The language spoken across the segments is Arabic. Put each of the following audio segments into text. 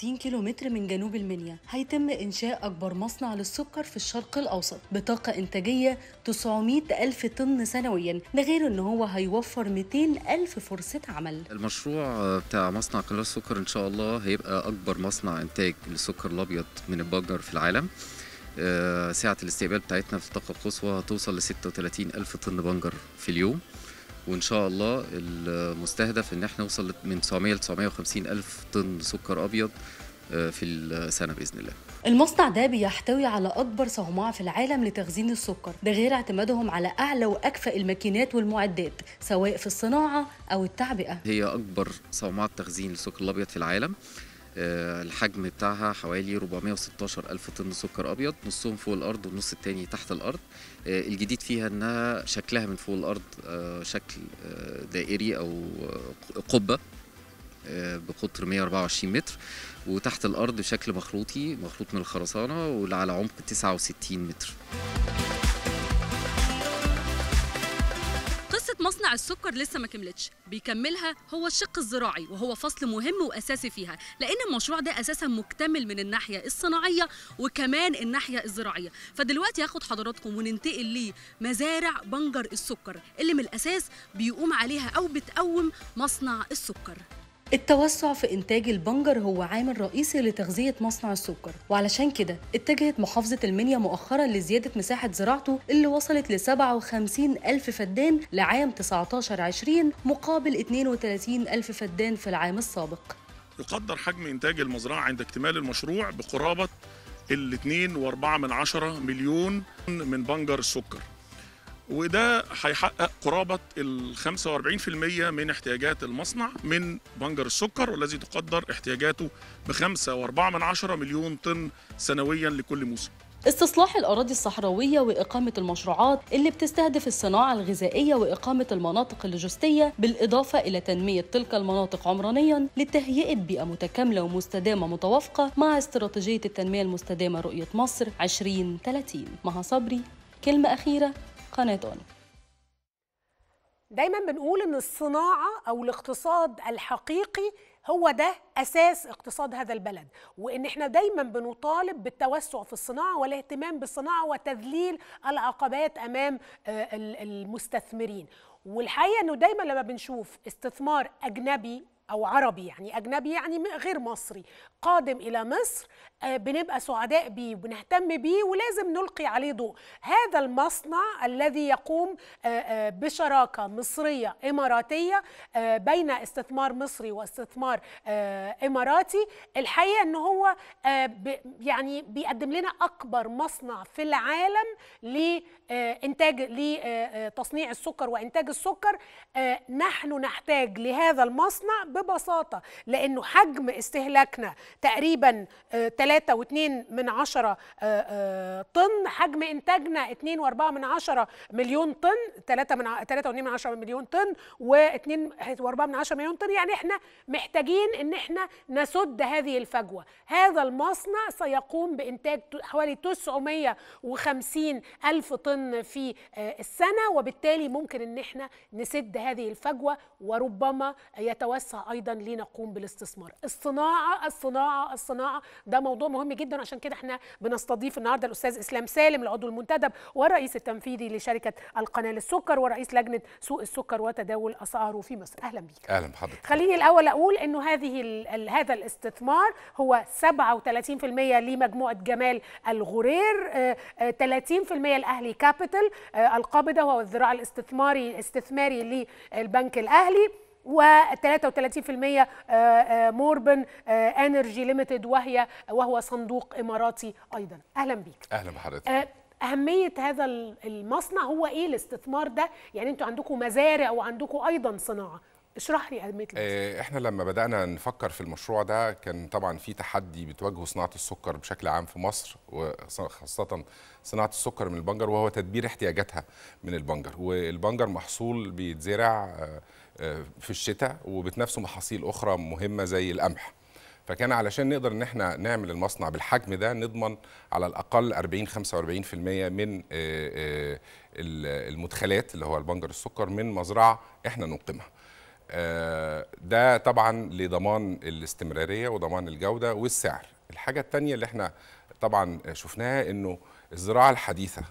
60 كيلومتر من جنوب المنيا هيتم إنشاء أكبر مصنع للسكر في الشرق الأوسط بطاقة إنتاجية 900 ألف طن سنويا ده غير إن هو هيوفر 200 ألف فرصة عمل المشروع بتاع مصنع قناة السكر إن شاء الله هيبقى أكبر مصنع إنتاج للسكر الأبيض من البجر في العالم آه، سعة الاستقبال بتاعتنا في الطاقة القصوى هتوصل ل 36 ألف طن بنجر في اليوم وان شاء الله المستهدف ان احنا نوصل من 900 ل 950 الف طن سكر ابيض آه، في السنه باذن الله المصنع ده بيحتوي على اكبر صومعه في العالم لتخزين السكر ده غير اعتمادهم على اعلى واكفأ الماكينات والمعدات سواء في الصناعه او التعبئه هي اكبر صومعه تخزين للسكر الابيض في العالم آه، الحجم بتاعها حوالي 416 ألف طن سكر أبيض نصهم فوق الأرض والنص التاني تحت الأرض آه، الجديد فيها أنها شكلها من فوق الأرض آه، شكل دائري أو قبة بقطر 124 متر وتحت الأرض شكل مخروطي مخروط من الخرسانة واللي على عمق 69 متر مصنع السكر لسه ما كملتش بيكملها هو الشق الزراعي وهو فصل مهم واساسي فيها لان المشروع ده اساسا مكتمل من الناحيه الصناعيه وكمان الناحيه الزراعيه فدلوقتي هاخد حضراتكم وننتقل لمزارع بنجر السكر اللي من الاساس بيقوم عليها او بتقوم مصنع السكر التوسع في إنتاج البنجر هو عامل رئيسي لتغذية مصنع السكر وعلشان كده اتجهت محافظة المنيا مؤخرا لزيادة مساحة زراعته اللي وصلت ل 57 ألف فدان لعام 19-20 مقابل 32 ألف فدان في العام السابق يقدر حجم إنتاج المزرعة عند اكتمال المشروع بقرابة ال 2.4 مليون من بنجر السكر وده هيحقق قرابه ال 45% من احتياجات المصنع من بنجر السكر والذي تقدر احتياجاته ب 5.4 مليون طن سنويا لكل موسم. استصلاح الأراضي الصحراوية وإقامة المشروعات اللي بتستهدف الصناعة الغذائية وإقامة المناطق اللوجستية بالإضافة إلى تنمية تلك المناطق عمرانيا لتهيئة بيئة متكاملة ومستدامة متوافقة مع استراتيجية التنمية المستدامة رؤية مصر 2030 مها صبري كلمة أخيرة قناتون دايما بنقول ان الصناعه او الاقتصاد الحقيقي هو ده اساس اقتصاد هذا البلد وان احنا دايما بنطالب بالتوسع في الصناعه والاهتمام بالصناعه وتذليل العقبات امام آه، المستثمرين والحقيقه انه دايما لما بنشوف استثمار اجنبي او عربي يعني اجنبي يعني غير مصري قادم الى مصر آه، بنبقى سعداء بيه وبنهتم بيه ولازم نلقي عليه ضوء هذا المصنع الذي يقوم آه، آه، بشراكة مصرية إماراتية بين استثمار مصري واستثمار إماراتي الحقيقة أنه هو يعني بيقدم لنا أكبر مصنع في العالم لإنتاج لتصنيع السكر وإنتاج السكر نحن نحتاج لهذا المصنع ببساطة لأنه حجم استهلاكنا تقريبا 3.2 من عشرة آه، آه، طن حجم انتاجنا 2.4 من عشرة مليون طن ثلاثة من 3.2 من عشرة مليون طن و2.4 من عشرة مليون طن يعني احنا محتاجين ان احنا نسد هذه الفجوه هذا المصنع سيقوم بانتاج حوالي 950 الف طن في آه، السنه وبالتالي ممكن ان احنا نسد هذه الفجوه وربما يتوسع ايضا لنقوم بالاستثمار الصناعه الصناعه الصناعه ده موضوع موضوع مهم جدا عشان كده احنا بنستضيف النهارده الاستاذ اسلام سالم العضو المنتدب والرئيس التنفيذي لشركه القناه للسكر ورئيس لجنه سوق السكر وتداول اسعاره في مصر اهلا بيك اهلا بحضرتك خليني الاول اقول انه هذه هذا الاستثمار هو 37% لمجموعه جمال الغرير 30% آه، الاهلي آه، كابيتال آه، القابضه وهو الذراع الاستثماري استثماري للبنك الاهلي و33% آه، آه، موربن انرجي آه، ليميتد وهي وهو صندوق اماراتي ايضا اهلا بيك اهلا بحضرتك اهميه هذا المصنع هو ايه الاستثمار ده يعني انتوا عندكم مزارع وعندكم ايضا صناعه اشرح لي اهميه المصنع احنا لما بدانا نفكر في المشروع ده كان طبعا في تحدي بتواجهه صناعه السكر بشكل عام في مصر وخاصه صناعه السكر من البنجر وهو تدبير احتياجاتها من البنجر والبنجر محصول بيتزرع آه، في الشتاء وبتنافسه محاصيل اخرى مهمه زي القمح فكان علشان نقدر ان احنا نعمل المصنع بالحجم ده نضمن على الاقل 40 45% من آه، آه، المدخلات اللي هو البنجر السكر من مزرعه احنا نقيمها ده طبعا لضمان الاستمراريه وضمان الجوده والسعر الحاجه الثانيه اللي احنا طبعا شفناها انه الزراعه الحديثه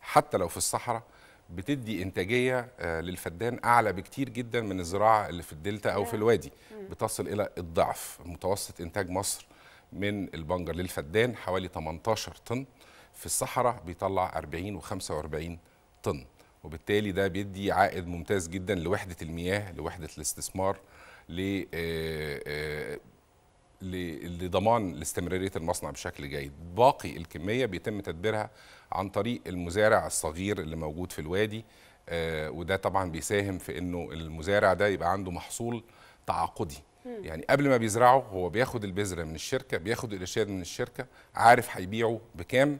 حتى لو في الصحراء بتدي انتاجيه آه، للفدان اعلى بكتير جدا من الزراعه اللي في الدلتا او في الوادي بتصل الى الضعف متوسط انتاج مصر من البنجر للفدان حوالي 18 طن في الصحراء بيطلع 40 و45 طن وبالتالي ده بيدي عائد ممتاز جدا لوحده المياه لوحده الاستثمار ل آه، آه، لضمان استمراريه المصنع بشكل جيد باقي الكميه بيتم تدبيرها عن طريق المزارع الصغير اللي موجود في الوادي آه، وده طبعا بيساهم في انه المزارع ده يبقى عنده محصول تعاقدي يعني قبل ما بيزرعه هو بياخد البذره من الشركه بياخد الارشاد من الشركه عارف هيبيعه بكام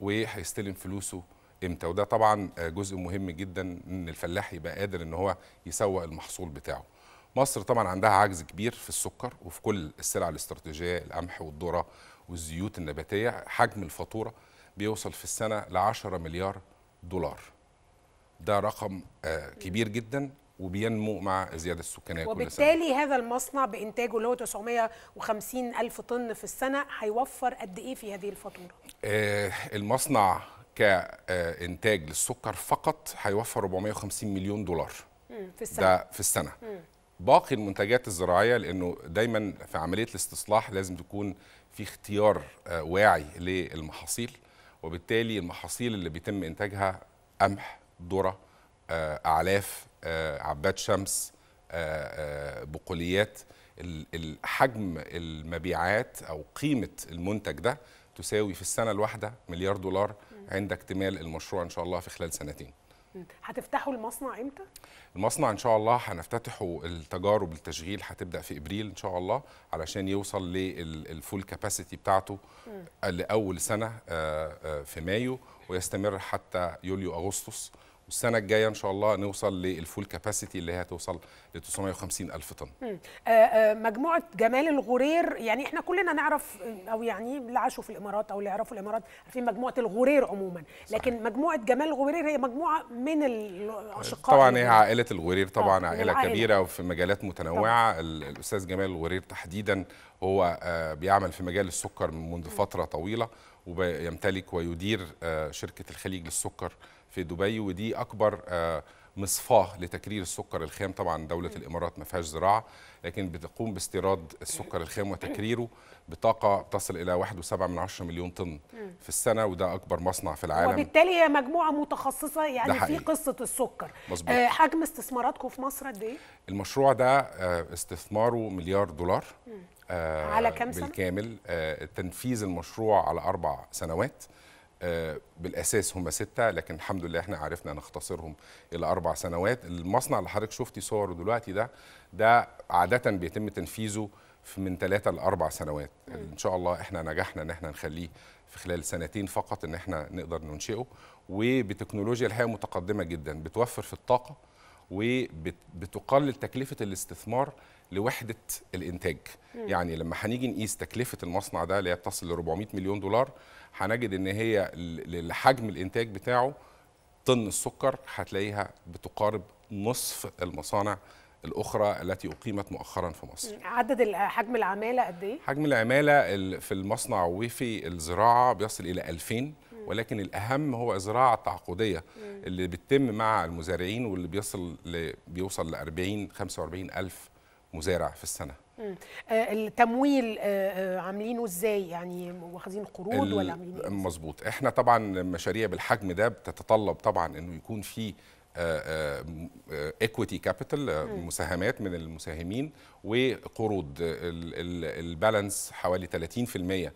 وهيستلم فلوسه امتى وده طبعا آه، جزء مهم جدا ان الفلاح يبقى قادر ان هو يسوق المحصول بتاعه مصر طبعا عندها عجز كبير في السكر وفي كل السلع الاستراتيجيه القمح والذره والزيوت النباتيه حجم الفاتوره بيوصل في السنه ل 10 مليار دولار ده رقم آه، كبير جدا وبينمو مع الزياده السكانيه كل سنه وبالتالي هذا المصنع بانتاجه اللي هو 950 الف طن في السنه هيوفر قد ايه في هذه الفاتوره آه، المصنع كانتاج للسكر فقط هيوفر 450 مليون دولار في السنه ده في السنه باقي المنتجات الزراعيه لانه دايما في عمليه الاستصلاح لازم تكون في اختيار آه، واعي للمحاصيل وبالتالي المحاصيل اللي بيتم انتاجها قمح ذره آه، اعلاف آه، عباد شمس آه، بقوليات حجم المبيعات او قيمه المنتج ده تساوي في السنه الواحده مليار دولار عند اكتمال المشروع ان شاء الله في خلال سنتين هتفتحوا المصنع امتى؟ المصنع ان شاء الله هنفتتحه التجارب التشغيل هتبدا في ابريل ان شاء الله علشان يوصل للفول كاباسيتي بتاعته م. لاول سنه آه، آه، في مايو ويستمر حتى يوليو اغسطس والسنه الجايه ان شاء الله نوصل للفول كاباسيتي اللي هي توصل ل 950 الف طن آه، آه، مجموعه جمال الغرير يعني احنا كلنا نعرف آه، او يعني اللي عاشوا في الامارات او اللي يعرفوا الامارات عارفين مجموعه الغرير عموما لكن صحيح. مجموعه جمال الغرير هي مجموعه من الاشقاء يعني. طبعا هي عائله الغرير طبعا عائله العائلة. كبيره وفي مجالات متنوعه طبعا. الاستاذ جمال الغرير تحديدا هو بيعمل في مجال السكر منذ فتره طويله ويمتلك ويدير شركه الخليج للسكر في دبي ودي اكبر آه، مصفاه لتكرير السكر الخام طبعا دوله الامارات ما فيهاش زراعه لكن بتقوم باستيراد السكر الخام وتكريره بطاقه تصل الى 1.7 مليون طن في السنه وده اكبر مصنع في العالم وبالتالي هي مجموعه متخصصه يعني في قصه السكر مظبوط آه، حجم استثماراتكم في مصر قد ايه المشروع ده آه، استثماره مليار دولار على كام سنه بالكامل تنفيذ المشروع على اربع سنوات آه، بالاساس هم سته لكن الحمد لله احنا عرفنا نختصرهم الى اربع سنوات المصنع اللي حضرتك شفتي صوره دلوقتي ده ده عاده بيتم تنفيذه في من ثلاثة لأربع سنوات ان شاء الله احنا نجحنا ان احنا نخليه في خلال سنتين فقط ان احنا نقدر ننشئه وبتكنولوجيا الحقيقه متقدمه جدا بتوفر في الطاقه وبتقلل تكلفه الاستثمار لوحده الانتاج مم. يعني لما هنيجي نقيس تكلفه المصنع ده اللي هي بتصل ل 400 مليون دولار هنجد ان هي لحجم الانتاج بتاعه طن السكر هتلاقيها بتقارب نصف المصانع الاخرى التي اقيمت مؤخرا في مصر عدد حجم العماله قد ايه حجم العماله في المصنع وفي الزراعه بيصل الى 2000 ولكن الاهم هو الزراعه التعاقديه اللي بتتم مع المزارعين واللي بيصل بيوصل ل 40 45 الف مزارع في السنه آه، التمويل آه، آه، عاملينه ازاي يعني واخدين قروض ولا عاملين إيه مظبوط احنا طبعا مشاريع بالحجم ده بتتطلب طبعا انه يكون في ايكويتي كابيتال مساهمات من المساهمين وقروض البالانس حوالي 30% من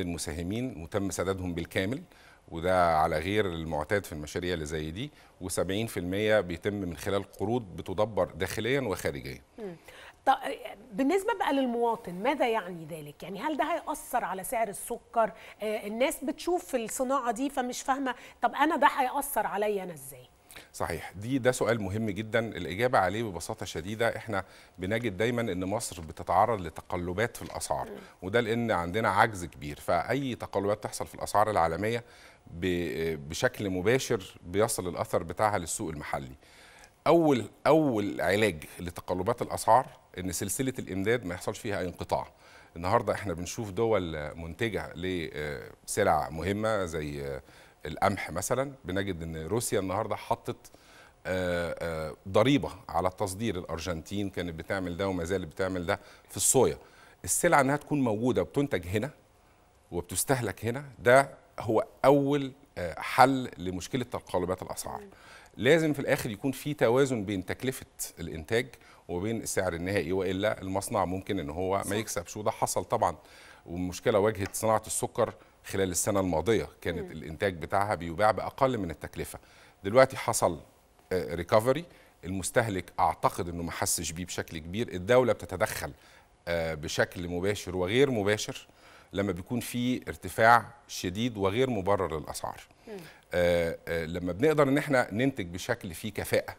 المساهمين وتم سدادهم بالكامل وده على غير المعتاد في المشاريع اللي زي دي و70% بيتم من خلال قروض بتدبر داخليا وخارجيا طب بالنسبه بقى للمواطن ماذا يعني ذلك يعني هل ده هياثر على سعر السكر آه الناس بتشوف الصناعه دي فمش فاهمه طب انا ده هياثر عليا انا ازاي صحيح دي ده سؤال مهم جدا الاجابه عليه ببساطه شديده احنا بنجد دايما ان مصر بتتعرض لتقلبات في الاسعار وده لان عندنا عجز كبير فاي تقلبات تحصل في الاسعار العالميه بشكل مباشر بيصل الاثر بتاعها للسوق المحلي اول اول علاج لتقلبات الاسعار ان سلسله الامداد ما يحصلش فيها اي انقطاع النهارده احنا بنشوف دول منتجه لسلع آه، مهمه زي آه، القمح مثلا بنجد ان روسيا النهارده حطت آه، ضريبه على التصدير الارجنتين كانت بتعمل ده وما زالت بتعمل ده في الصويا السلعه انها تكون موجوده وبتنتج هنا وبتستهلك هنا ده هو اول حل لمشكله تقلبات الاسعار لازم في الاخر يكون في توازن بين تكلفه الانتاج وبين السعر النهائي والا المصنع ممكن ان هو ما يكسبش وده حصل طبعا ومشكله واجهت صناعه السكر خلال السنه الماضيه كانت م. الانتاج بتاعها بيباع باقل من التكلفه دلوقتي حصل ريكفري آه، المستهلك اعتقد انه ما حسش بيه بشكل كبير الدوله بتتدخل آه، بشكل مباشر وغير مباشر لما بيكون في ارتفاع شديد وغير مبرر للاسعار آه، آه، لما بنقدر ان احنا ننتج بشكل فيه كفاءه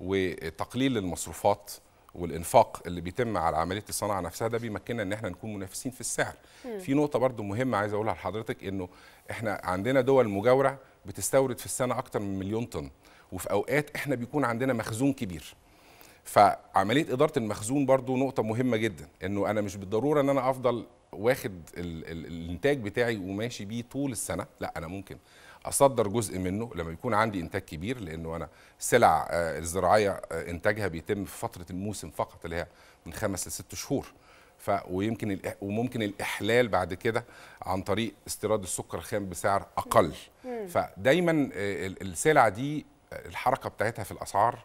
وتقليل المصروفات والانفاق اللي بيتم على عمليه الصناعه نفسها ده بيمكننا ان احنا نكون منافسين في السعر م. في نقطه برضو مهمه عايز اقولها لحضرتك انه احنا عندنا دول مجاوره بتستورد في السنه اكتر من مليون طن وفي اوقات احنا بيكون عندنا مخزون كبير فعمليه اداره المخزون برضو نقطه مهمه جدا انه انا مش بالضروره ان انا افضل واخد الانتاج بتاعي وماشي بيه طول السنه لا انا ممكن اصدر جزء منه لما يكون عندي انتاج كبير لانه انا السلع آه، الزراعيه آه، انتاجها بيتم في فتره الموسم فقط اللي هي من خمس لست شهور ف ويمكن وممكن الاحلال بعد كده عن طريق استيراد السكر الخام بسعر اقل فدايما آه، السلع دي الحركه بتاعتها في الاسعار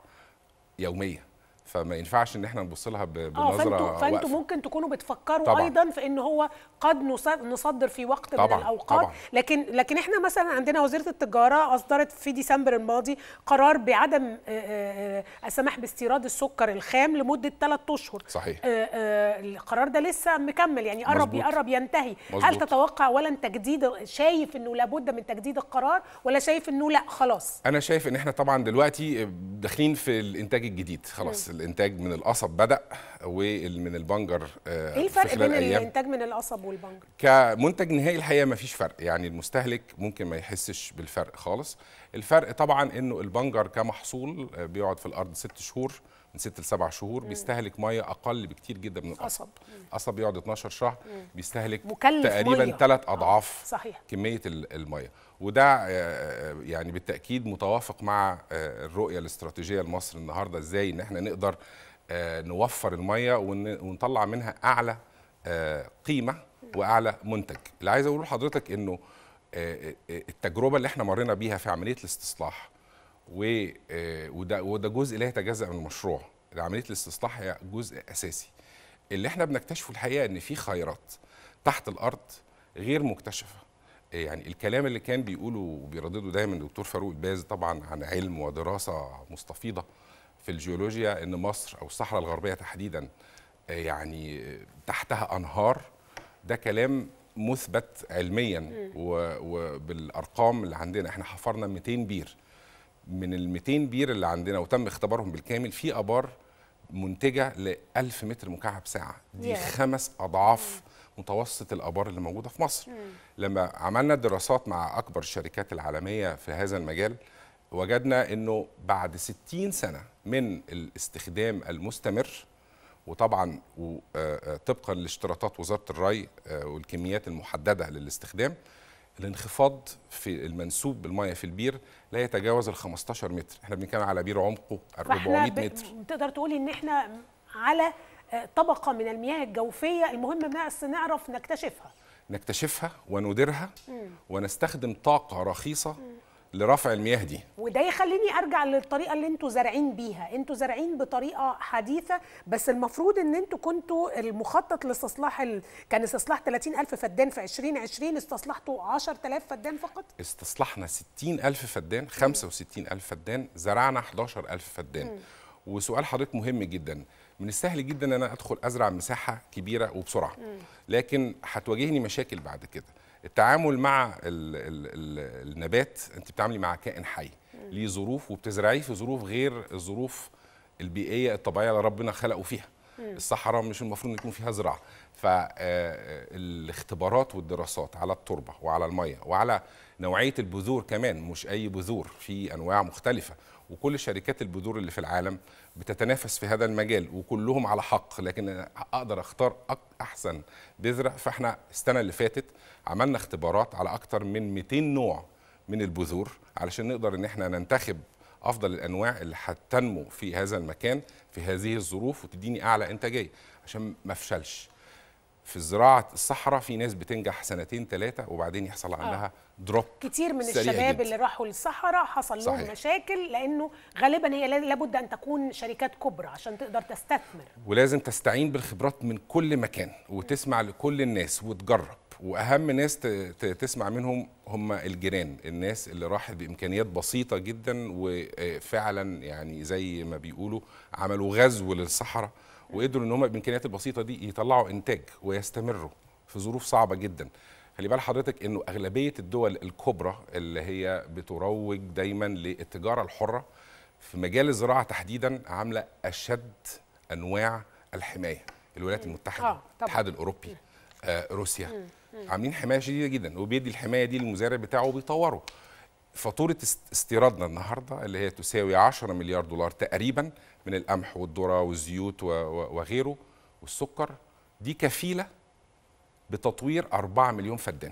يوميه فما ينفعش ان احنا نبص لها آه، بنظره فانتوا فانتم ممكن تكونوا بتفكروا طبعًا. ايضا في ان هو قد نصدر في وقت طبعًا. من الاوقات طبعًا. لكن لكن احنا مثلا عندنا وزيره التجاره اصدرت في ديسمبر الماضي قرار بعدم آه، آه، السماح باستيراد السكر الخام لمده 3 اشهر صحيح القرار ده لسه مكمل يعني قرب يقرب ينتهي مزبوط. هل تتوقع ولا تجديد شايف انه لابد من تجديد القرار ولا شايف انه لا خلاص انا شايف ان احنا طبعا دلوقتي داخلين في الانتاج الجديد خلاص م. الانتاج من القصب بدا ومن البنجر آه، ايه الفرق بين الانتاج من القصب والبنجر كمنتج نهائي الحقيقه ما فيش فرق يعني المستهلك ممكن ما يحسش بالفرق خالص الفرق طبعا انه البنجر كمحصول آه، بيقعد في الارض ست شهور من ست لسبع شهور مم. بيستهلك ميه اقل بكتير جدا من القصب القصب بيقعد 12 شهر مم. بيستهلك تقريبا ثلاث اضعاف صحيح. كميه الميه وده آه، آه، آه، يعني بالتاكيد متوافق مع الرؤيه الاستراتيجيه لمصر النهارده ازاي ان احنا نقدر نوفر الميه ونطلع منها اعلى قيمه واعلى منتج اللي عايز اقوله لحضرتك انه التجربه اللي احنا مرينا بيها في عمليه الاستصلاح وده وده جزء لا يتجزا من المشروع عمليه الاستصلاح هي جزء اساسي اللي احنا بنكتشفه الحقيقه ان في خيرات تحت الارض غير مكتشفه يعني الكلام اللي كان بيقوله وبيردده دايما الدكتور فاروق الباز طبعا عن علم ودراسه مستفيضه في الجيولوجيا ان مصر او الصحراء الغربيه تحديدا يعني تحتها انهار ده كلام مثبت علميا وبالارقام اللي عندنا احنا حفرنا 200 بير من ال 200 بير اللي عندنا وتم اختبارهم بالكامل في ابار منتجه ل 1000 متر مكعب ساعه دي خمس اضعاف متوسط الابار اللي موجوده في مصر مم. لما عملنا دراسات مع اكبر الشركات العالميه في هذا المجال وجدنا انه بعد 60 سنه من الاستخدام المستمر وطبعا آه، آه، طبقا لاشتراطات وزاره الري آه، والكميات المحدده للاستخدام الانخفاض في المنسوب بالميه في البير لا يتجاوز ال 15 متر احنا بنتكلم على بير عمقه 400 متر تقدر تقول ان احنا على طبقه من المياه الجوفيه المهم بس نعرف نكتشفها نكتشفها ونديرها ونستخدم طاقه رخيصه لرفع المياه دي وده يخليني ارجع للطريقه اللي انتوا زارعين بيها انتوا زارعين بطريقه حديثه بس المفروض ان انتوا كنتوا المخطط لاستصلاح ال... كان استصلاح 30000 فدان في 2020 استصلحتوا 10000 فدان فقط استصلحنا 60000 فدان 65000 فدان زرعنا 11000 فدان م. وسؤال حضرتك مهم جدا من السهل جدا ان انا ادخل ازرع مساحه كبيره وبسرعه لكن هتواجهني مشاكل بعد كده التعامل مع الـ الـ الـ النبات انت بتعاملي مع كائن حي ليه ظروف وبتزرعيه في ظروف غير الظروف البيئيه الطبيعيه اللي ربنا خلقه فيها الصحراء مش المفروض يكون فيها زراعه فالاختبارات آه، آه، والدراسات على التربه وعلى الميه وعلى نوعيه البذور كمان مش اي بذور في انواع مختلفه وكل شركات البذور اللي في العالم بتتنافس في هذا المجال وكلهم على حق لكن اقدر اختار احسن بذره فاحنا السنه اللي فاتت عملنا اختبارات على اكثر من 200 نوع من البذور علشان نقدر ان احنا ننتخب افضل الانواع اللي هتنمو في هذا المكان في هذه الظروف وتديني اعلى انتاجيه عشان ما افشلش في زراعه الصحراء في ناس بتنجح سنتين ثلاثه وبعدين يحصل آه. عندها آه. دروب كتير من الشباب جدا. اللي راحوا للصحراء حصل لهم صحيح. مشاكل لانه غالبا هي لابد ان تكون شركات كبرى عشان تقدر تستثمر ولازم تستعين بالخبرات من كل مكان وتسمع لكل الناس وتجرب واهم ناس تسمع منهم هم الجيران الناس اللي راحت بامكانيات بسيطه جدا وفعلا يعني زي ما بيقولوا عملوا غزو للصحراء وقدروا ان هم بامكانيات البسيطه دي يطلعوا انتاج ويستمروا في ظروف صعبه جدا خلي بال حضرتك انه اغلبيه الدول الكبرى اللي هي بتروج دايما للتجاره الحره في مجال الزراعه تحديدا عامله اشد انواع الحمايه الولايات المتحده آه، الاتحاد الاوروبي آه، روسيا عاملين حمايه شديده جدا وبيدي الحمايه دي للمزارع بتاعه وبيطوره فاتوره استيرادنا النهارده اللي هي تساوي 10 مليار دولار تقريبا من القمح والذره والزيوت وغيره والسكر دي كفيله بتطوير 4 مليون فدان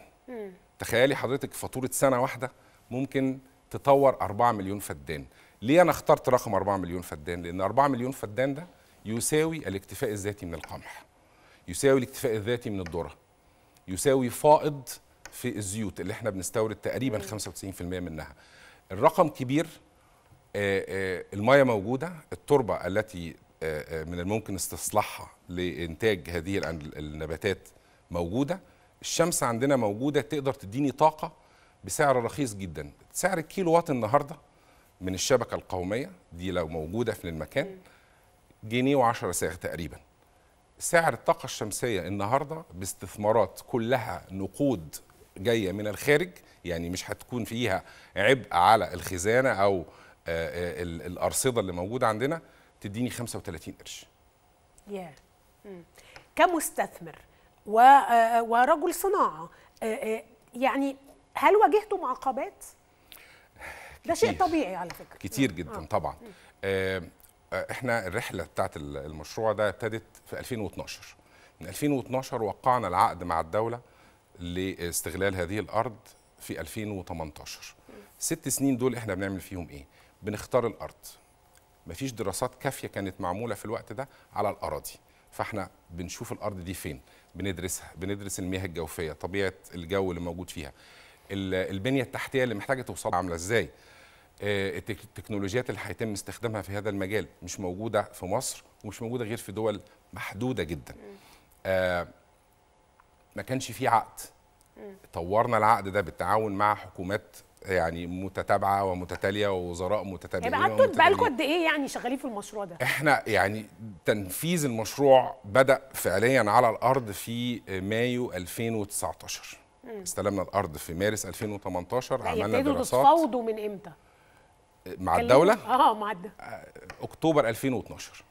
تخيلي حضرتك فاتوره سنه واحده ممكن تطور 4 مليون فدان ليه انا اخترت رقم 4 مليون فدان لان 4 مليون فدان ده يساوي الاكتفاء الذاتي من القمح يساوي الاكتفاء الذاتي من الذره يساوي فائض في الزيوت اللي احنا بنستورد تقريبا 95% منها الرقم كبير آه، آه، المياه موجوده التربه التي آه، من الممكن استصلاحها لانتاج هذه النباتات موجوده الشمس عندنا موجوده تقدر تديني طاقه بسعر رخيص جدا سعر الكيلو وات النهارده من الشبكه القوميه دي لو موجوده في المكان جنيه و10 ساغ تقريبا سعر الطاقه الشمسيه النهارده باستثمارات كلها نقود جايه من الخارج يعني مش هتكون فيها عبء على الخزانه او آه، آه، الارصده اللي موجوده عندنا تديني 35 قرش. ياه yeah. كمستثمر و... آه، ورجل صناعه يعني هل واجهتم عقبات؟ ده شيء طبيعي على فكره كتير جدا آه. طبعا آه. احنا الرحله بتاعت المشروع ده ابتدت في 2012 من 2012 وقعنا العقد مع الدوله لاستغلال هذه الارض في 2018 ست سنين دول احنا بنعمل فيهم ايه بنختار الارض مفيش دراسات كافيه كانت معموله في الوقت ده على الاراضي فاحنا بنشوف الارض دي فين بندرسها بندرس المياه الجوفيه طبيعه الجو اللي موجود فيها البنيه التحتيه اللي محتاجه توصل عامله ازاي آه، التكنولوجيات اللي هيتم استخدامها في هذا المجال مش موجوده في مصر ومش موجوده غير في دول محدوده جدا آه، ما كانش فيه عقد طورنا العقد ده بالتعاون مع حكومات يعني متتابعه ومتتاليه ووزراء متتابعين يبقى قعدتوا بقالكم قد ايه يعني شغالين في المشروع ده؟ احنا يعني تنفيذ المشروع بدا فعليا على الارض في مايو 2019 مم. استلمنا الارض في مارس 2018 طيب، عملنا دراسات تتفاوضوا من امتى؟ مع الدوله؟ اه مع الدوله اكتوبر 2012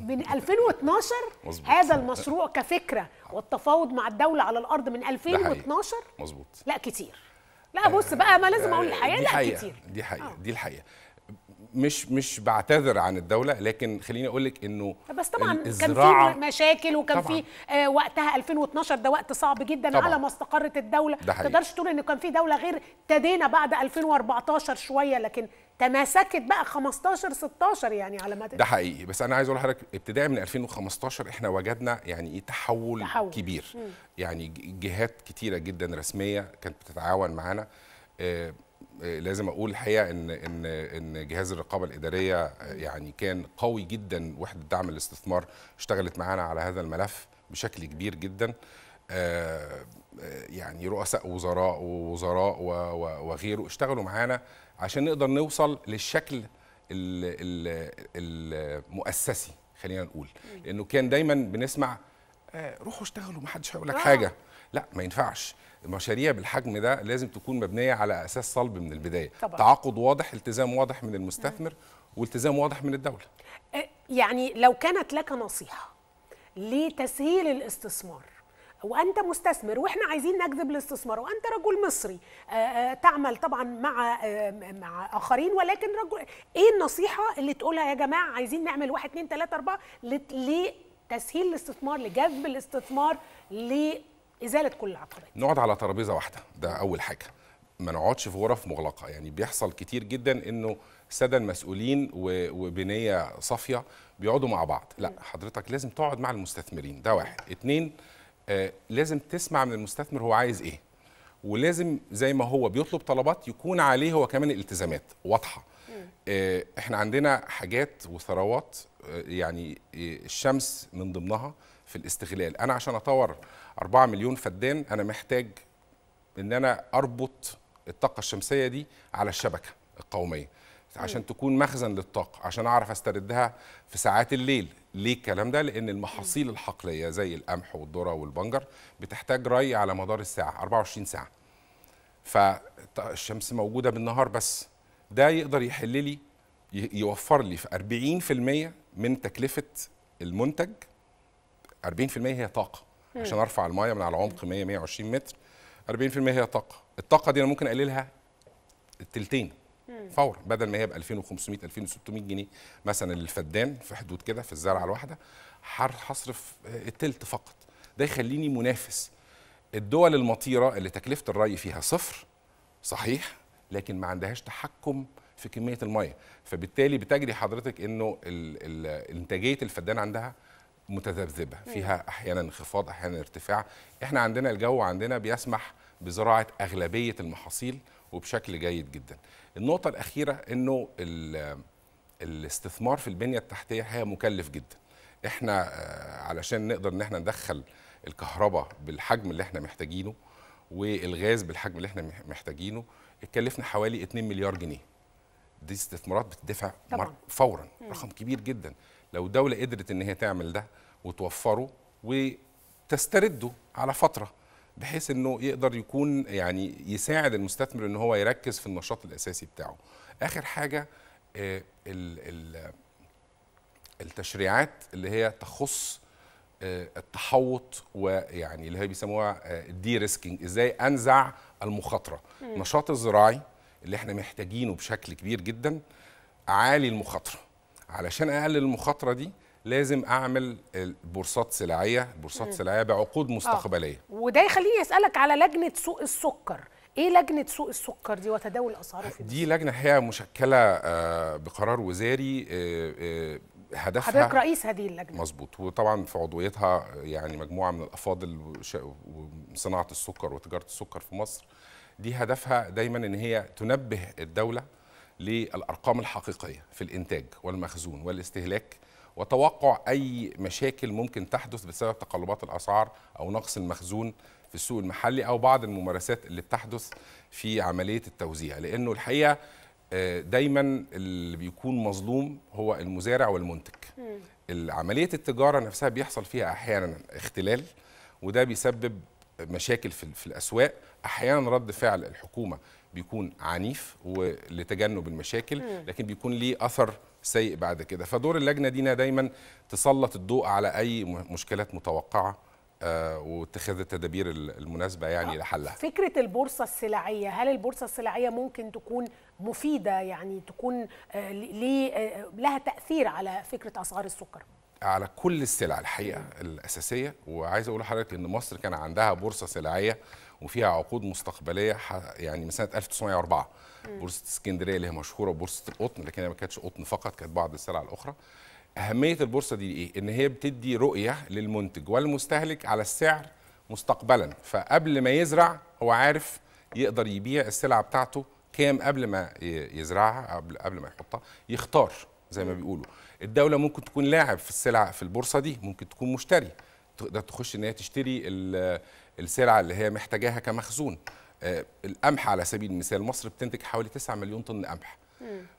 من 2012 مزبوط. هذا المشروع كفكره والتفاوض مع الدوله على الارض من 2012 مظبوط لا كتير لا بص آه، بقى ما لازم اقول آه، الحقيقه لا كتير دي حقيقه آه. دي الحقيقه مش مش بعتذر عن الدوله لكن خليني اقول لك انه بس طبعا كان في مشاكل وكان طبعًا. في آه وقتها 2012 ده وقت صعب جدا طبعًا. على ما استقرت الدوله ما تقدرش تقول ان كان في دوله غير ابتدينا بعد 2014 شويه لكن تماسكت بقى 15 16 يعني على مدى ده حقيقي بس انا عايز اقول لحضرتك ابتداء من 2015 احنا وجدنا يعني ايه تحول, تحول كبير م. يعني جهات كتيره جدا رسميه كانت بتتعاون معانا آه،, آه لازم اقول الحقيقه ان ان ان جهاز الرقابه الاداريه آه، يعني كان قوي جدا وحده دعم الاستثمار اشتغلت معانا على هذا الملف بشكل كبير جدا آه، آه، يعني رؤساء وزراء ووزراء وغيره اشتغلوا معانا عشان نقدر نوصل للشكل المؤسسي خلينا نقول لانه كان دايما بنسمع آه، روحوا اشتغلوا ما حدش هيقول لك حاجه لا ما ينفعش مشاريع بالحجم ده لازم تكون مبنيه على اساس صلب من البدايه طبعا. تعاقد واضح التزام واضح من المستثمر والتزام واضح من الدوله يعني لو كانت لك نصيحه لتسهيل الاستثمار وانت مستثمر واحنا عايزين نجذب الاستثمار وانت رجل مصري آه، آه، تعمل طبعا مع آه، مع اخرين ولكن رجل ايه النصيحه اللي تقولها يا جماعه عايزين نعمل 1 2 3 4 لتسهيل الاستثمار لجذب الاستثمار لازاله كل العقبات نقعد على ترابيزه واحده ده اول حاجه ما نقعدش في غرف مغلقه يعني بيحصل كتير جدا انه الساده المسؤولين وبنيه صافيه بيقعدوا مع بعض لا حضرتك لازم تقعد مع المستثمرين ده واحد اتنين آه، لازم تسمع من المستثمر هو عايز ايه ولازم زي ما هو بيطلب طلبات يكون عليه هو كمان الالتزامات واضحه آه، احنا عندنا حاجات وثروات آه، يعني الشمس من ضمنها في الاستغلال انا عشان اطور 4 مليون فدان انا محتاج ان انا اربط الطاقه الشمسيه دي على الشبكه القوميه عشان تكون مخزن للطاقه عشان اعرف استردها في ساعات الليل ليه الكلام ده؟ لأن المحاصيل الحقلية زي القمح والذرة والبنجر بتحتاج ري على مدار الساعة 24 ساعة. فالشمس موجودة بالنهار بس. ده يقدر يحل لي يوفر لي في 40% من تكلفة المنتج 40% هي طاقة عشان أرفع المية من على عمق 100 120 متر 40% هي طاقة، الطاقة دي أنا ممكن أقللها التلتين فورا بدل ما هي ب 2500 2600 جنيه مثلا للفدان في حدود كده في الزرعه الواحده هصرف التلت فقط ده يخليني منافس الدول المطيره اللي تكلفه الري فيها صفر صحيح لكن ما عندهاش تحكم في كميه الميه فبالتالي بتجري حضرتك انه انتاجيه الفدان عندها متذبذبه فيها احيانا انخفاض احيانا ارتفاع احنا عندنا الجو عندنا بيسمح بزراعه اغلبيه المحاصيل وبشكل جيد جدا. النقطه الاخيره انه الاستثمار في البنيه التحتيه هي مكلف جدا. احنا آه، علشان نقدر ان احنا ندخل الكهرباء بالحجم اللي احنا محتاجينه والغاز بالحجم اللي احنا محتاجينه اتكلفنا حوالي 2 مليار جنيه. دي استثمارات بتدفع فورا مم. رقم كبير جدا لو الدوله قدرت ان هي تعمل ده وتوفره وتسترده على فتره بحيث انه يقدر يكون يعني يساعد المستثمر ان هو يركز في النشاط الاساسي بتاعه اخر حاجه آه، التشريعات اللي هي تخص آه، التحوط ويعني اللي هي بيسموها الدي آه، ريسكينج ازاي انزع المخاطره النشاط الزراعي اللي احنا محتاجينه بشكل كبير جدا عالي المخاطره علشان اقلل المخاطره دي لازم اعمل بورصات سلعيه بورصات سلعيه بعقود آه. مستقبليه آه. وده يخليني اسالك على لجنه سوق السكر ايه لجنه سوق السكر دي وتداول اسعاره في دي لجنه هي مشكله آه، بقرار وزاري آه، هدفها حضرتك رئيس هذه اللجنه مظبوط وطبعا في عضويتها يعني مجموعه من الافاضل وصناعه السكر وتجاره السكر في مصر دي هدفها دايما ان هي تنبه الدوله للارقام الحقيقيه في الانتاج والمخزون والاستهلاك وتوقع أي مشاكل ممكن تحدث بسبب تقلبات الأسعار أو نقص المخزون في السوق المحلي أو بعض الممارسات اللي بتحدث في عملية التوزيع لأنه الحقيقة آه، دايما اللي بيكون مظلوم هو المزارع والمنتج عملية التجارة نفسها بيحصل فيها أحيانا اختلال وده بيسبب مشاكل في الأسواق أحيانا رد فعل الحكومة بيكون عنيف ولتجنب المشاكل لكن بيكون ليه أثر سيء بعد كده فدور اللجنه دينا دايما تسلط الضوء على اي مشكلات متوقعه آه، واتخاذ التدابير المناسبه يعني آه، لحلها فكره البورصه السلعيه هل البورصه السلعيه ممكن تكون مفيده يعني تكون آه، لها تاثير على فكره اسعار السكر على كل السلع الحقيقه الاساسيه وعايز اقول لحضرتك ان مصر كان عندها بورصه سلعيه وفيها عقود مستقبليه يعني من سنه 1904 بورصه اسكندريه اللي هي مشهوره بورصه القطن لكن هي ما كانتش قطن فقط كانت بعض السلع الاخرى اهميه البورصه دي ايه ان هي بتدي رؤيه للمنتج والمستهلك على السعر مستقبلا فقبل ما يزرع هو عارف يقدر يبيع السلعه بتاعته كام قبل ما يزرعها قبل قبل ما يحطها يختار زي ما بيقولوا الدوله ممكن تكون لاعب في السلع في البورصه دي ممكن تكون مشتري تقدر تخش ان هي تشتري السلعه اللي هي محتاجاها كمخزون آه، القمح على سبيل المثال مصر بتنتج حوالي 9 مليون طن قمح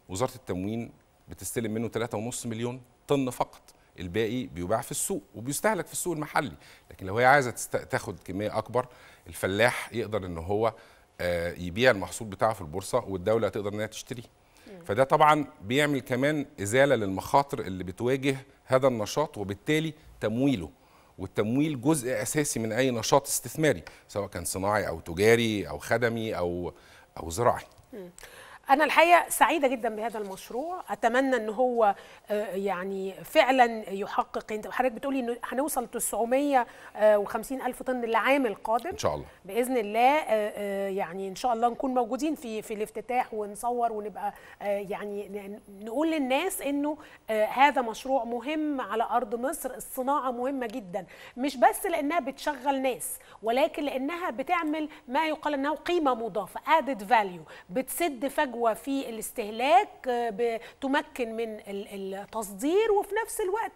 وزاره التموين بتستلم منه 3.5 مليون طن فقط الباقي بيباع في السوق وبيستهلك في السوق المحلي لكن لو هي عايزه تاخد كميه اكبر الفلاح يقدر ان هو آه، يبيع المحصول بتاعه في البورصه والدوله تقدر انها تشتريه فده طبعا بيعمل كمان ازاله للمخاطر اللي بتواجه هذا النشاط وبالتالي تمويله والتمويل جزء اساسي من اي نشاط استثماري سواء كان صناعي او تجاري او خدمي او او زراعي انا الحقيقه سعيده جدا بهذا المشروع اتمنى ان هو آه، يعني فعلا يحقق انت حضرتك بتقولي انه هنوصل 950 آه، الف طن العام القادم ان شاء الله باذن الله آه، يعني ان شاء الله نكون موجودين في في الافتتاح ونصور ونبقى يعني نقول للناس انه هذا مشروع مهم على ارض مصر الصناعه مهمه جدا مش بس لانها بتشغل ناس ولكن لانها بتعمل ما يقال انه قيمه مضافه ادد فاليو بتسد فجوه فجوه في الاستهلاك آه، تمكن من التصدير وفي نفس الوقت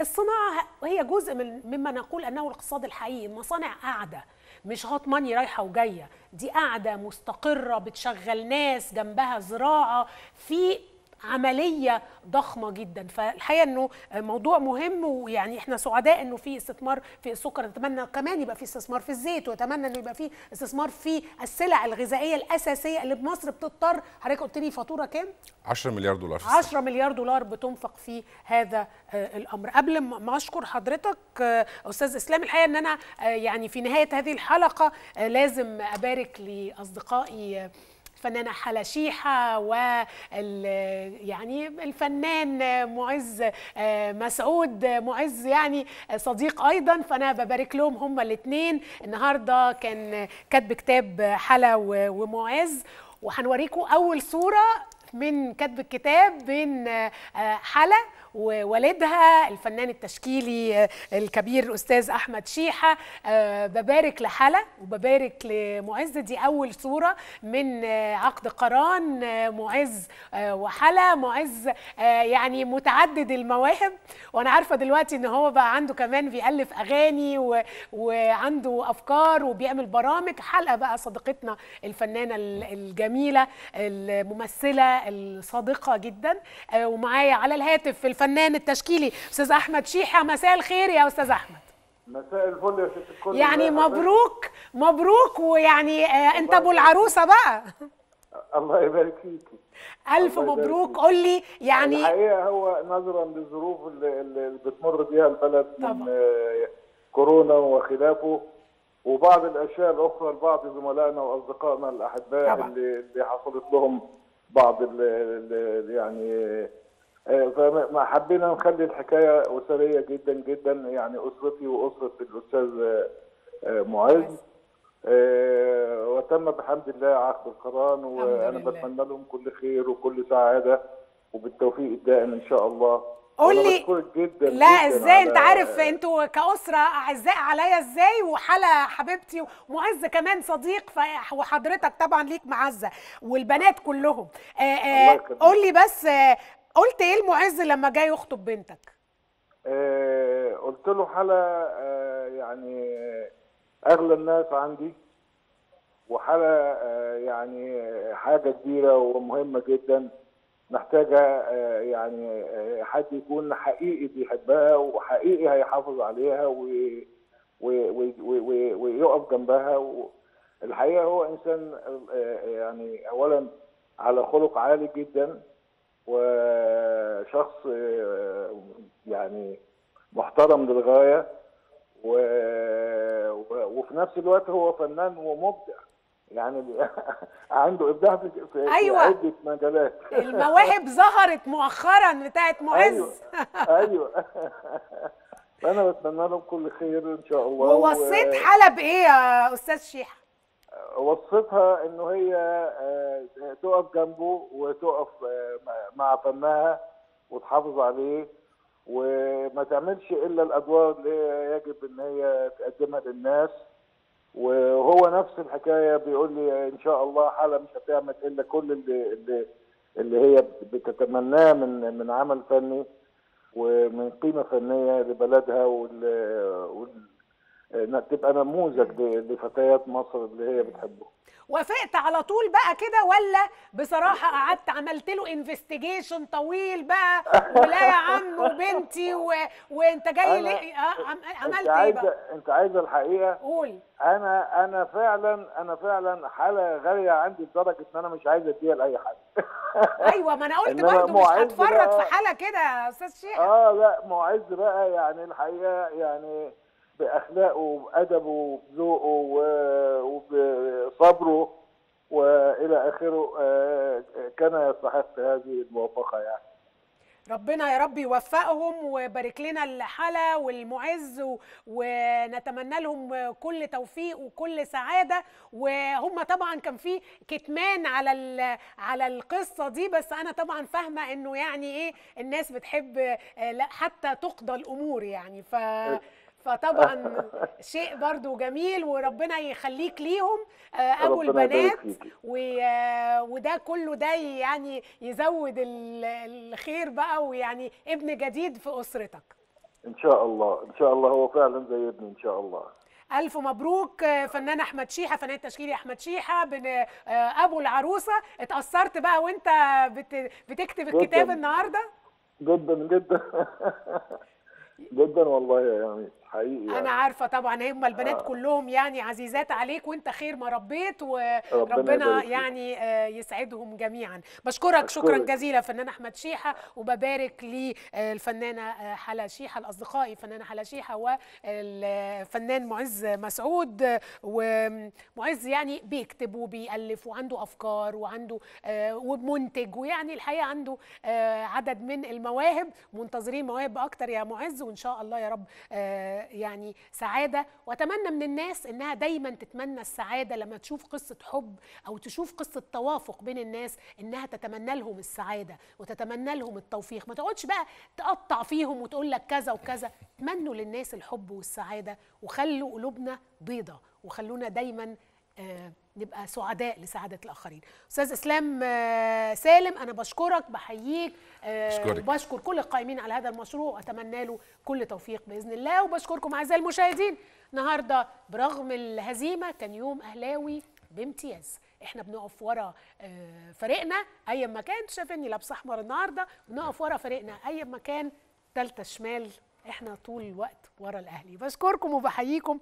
الصناعه هي جزء من مما نقول انه الاقتصاد الحقيقي المصانع قاعده مش هات ماني رايحه وجايه دي قاعده مستقره بتشغل ناس جنبها زراعه في عمليه ضخمه جدا فالحقيقه انه موضوع مهم ويعني احنا سعداء انه في استثمار في السكر نتمنى كمان يبقى في استثمار في الزيت ونتمنى انه يبقى في استثمار في السلع الغذائيه الاساسيه اللي بمصر بتضطر حضرتك قلت لي فاتوره كام 10 مليار دولار 10 مليار دولار بتنفق في هذا آه، الامر قبل ما اشكر حضرتك آه، استاذ اسلام الحقيقه ان انا آه، يعني في نهايه هذه الحلقه لازم ابارك لاصدقائي الفنانه حلا شيحه وال يعني الفنان معز آه، مسعود معز يعني صديق ايضا فانا ببارك لهم هما الاثنين النهارده كان كاتب كتاب حلا ومعز وهنوريكم اول صوره من كتب الكتاب بين آه، حلا ووالدها الفنان التشكيلي آه، الكبير أستاذ أحمد شيحة آه، ببارك لحلا وببارك لمعز دي أول صورة من آه، عقد قران معز وحلا معز يعني متعدد المواهب وأنا عارفة دلوقتي إن هو بقى عنده كمان بيألف أغاني و... وعنده أفكار وبيعمل برامج حلقة بقى صديقتنا الفنانة الجميلة الممثلة الصادقة جدا ومعايا على الهاتف الف... الفنان التشكيلي استاذ احمد شيحه مساء الخير يا استاذ احمد مساء الفل يا ست الكل يعني مبروك مبروك ويعني آه انت ابو العروسه بقى الله يبارك فيكي الف مبروك قول لي يعني الحقيقه هو نظرا للظروف اللي, اللي بتمر بيها البلد طبعا. من آه، كورونا وخلافه وبعض الاشياء الاخرى لبعض زملائنا واصدقائنا الاحباء طبعا. اللي اللي حصلت لهم بعض ال ال يعني آه، فما حبينا نخلي الحكايه اسريه جدا جدا يعني اسرتي واسره الاستاذ آه، آه، معز وتم بحمد الله عقد القران وانا بتمنى لهم كل خير وكل سعاده وبالتوفيق الدائم ان شاء الله قول لي جدا لا ازاي انت عارف انتوا كاسره اعزاء عليا ازاي وحلا حبيبتي ومعز كمان صديق وحضرتك طبعا ليك معزه والبنات كلهم قول لي بس قلت ايه المعز لما جاي يخطب بنتك آه قلت له حاله آه يعني آه، اغلى الناس عندي وحاله آه يعني آه، حاجه كبيره ومهمه جدا محتاجه آه، يعني حد يكون حقيقي بيحبها وحقيقي هيحافظ عليها ويقف جنبها الحقيقه هو انسان يعني اولا على خلق عالي جدا وشخص يعني محترم للغايه و... وفي نفس الوقت هو فنان ومبدع يعني عنده ابداع في, أيوة. عده مجالات المواهب ظهرت مؤخرا بتاعت معز ايوه ايوه فانا بتمنى لهم كل خير ان شاء الله ووصيت حلب ايه يا استاذ شيحه وصفها انه هي آه، تقف جنبه وتقف آه، مع فنها وتحافظ عليه وما تعملش الا الادوار اللي يجب ان هي تقدمها للناس وهو نفس الحكايه بيقول لي ان شاء الله حاله مش هتعمل الا كل اللي اللي, اللي هي بتتمناه من من عمل فني ومن قيمه فنيه لبلدها وال تبقى نموذج لفتيات مصر اللي هي بتحبه وافقت على طول بقى كده ولا بصراحه قعدت عملت له انفستيجيشن طويل بقى ولا يا عم وبنتي و... وانت جاي ليه آه، عملت انت ايه بقى؟ انت عايزه الحقيقه قول انا انا فعلا انا فعلا حاله غاليه عندي لدرجه ان انا مش عايز اديها لاي حد ايوه ما انا قلت برضه مش هتفرط في حاله كده يا استاذ شيخ اه لا معز بقى يعني الحقيقه يعني باخلاقه وبادبه وبذوقه وبصبره والى اخره آه، كان يستحق هذه الموافقه يعني ربنا يا رب يوفقهم ويبارك لنا الحلا والمعز ونتمنى لهم كل توفيق وكل سعاده وهم طبعا كان في كتمان على على القصه دي بس انا طبعا فاهمه انه يعني ايه الناس بتحب آه، لا حتى تقضى الامور يعني ف فطبعا شيء برضو جميل وربنا يخليك ليهم آه، ابو البنات آه، وده كله ده يعني يزود الخير بقى ويعني ابن جديد في اسرتك ان شاء الله ان شاء الله هو فعلا زي ابني ان شاء الله الف مبروك آه، فنان احمد شيحه فنان التشكيلي احمد شيحه بن ابو العروسه اتاثرت بقى وانت بتكتب الكتاب النهارده جدا جدا جدا والله يا يعني حقيقي يعني. انا عارفه طبعا هم البنات آه. كلهم يعني عزيزات عليك وانت خير ما ربيت وربنا يعني آه، يسعدهم جميعا بشكرك أشكرك. شكرا جزيلا فنان احمد شيحه وببارك للفنانه آه، آه، حلا شيحه لاصدقائي فنانه حلا شيحه والفنان معز مسعود ومعز يعني بيكتب وبيالف وعنده افكار وعنده ومنتج ويعني الحقيقه عنده عدد من المواهب منتظرين مواهب اكتر يا معز وان شاء الله يا رب يعني سعاده واتمنى من الناس انها دايما تتمنى السعاده لما تشوف قصه حب او تشوف قصه توافق بين الناس انها تتمنى لهم السعاده وتتمنى لهم التوفيق ما تقعدش بقى تقطع فيهم وتقول لك كذا وكذا تمنوا للناس الحب والسعاده وخلوا قلوبنا بيضه وخلونا دايما آه نبقى سعداء لسعاده الاخرين استاذ اسلام آه، سالم انا بشكرك بحييك آه، بشكرك. وبشكر كل القائمين على هذا المشروع واتمنى له كل توفيق باذن الله وبشكركم اعزائي المشاهدين النهارده برغم الهزيمه كان يوم اهلاوي بامتياز احنا بنقف ورا آه، فريقنا اي ما كان شاف لابسه احمر النهارده بنقف ورا فريقنا اي ما كان ثالثه شمال احنا طول الوقت ورا الاهلي بشكركم وبحييكم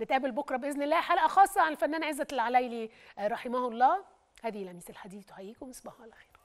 نتقابل بكره باذن الله حلقه خاصه عن الفنان عزت العلايلي آه، رحمه الله هذه لميس الحديث تحييكم صباح الخير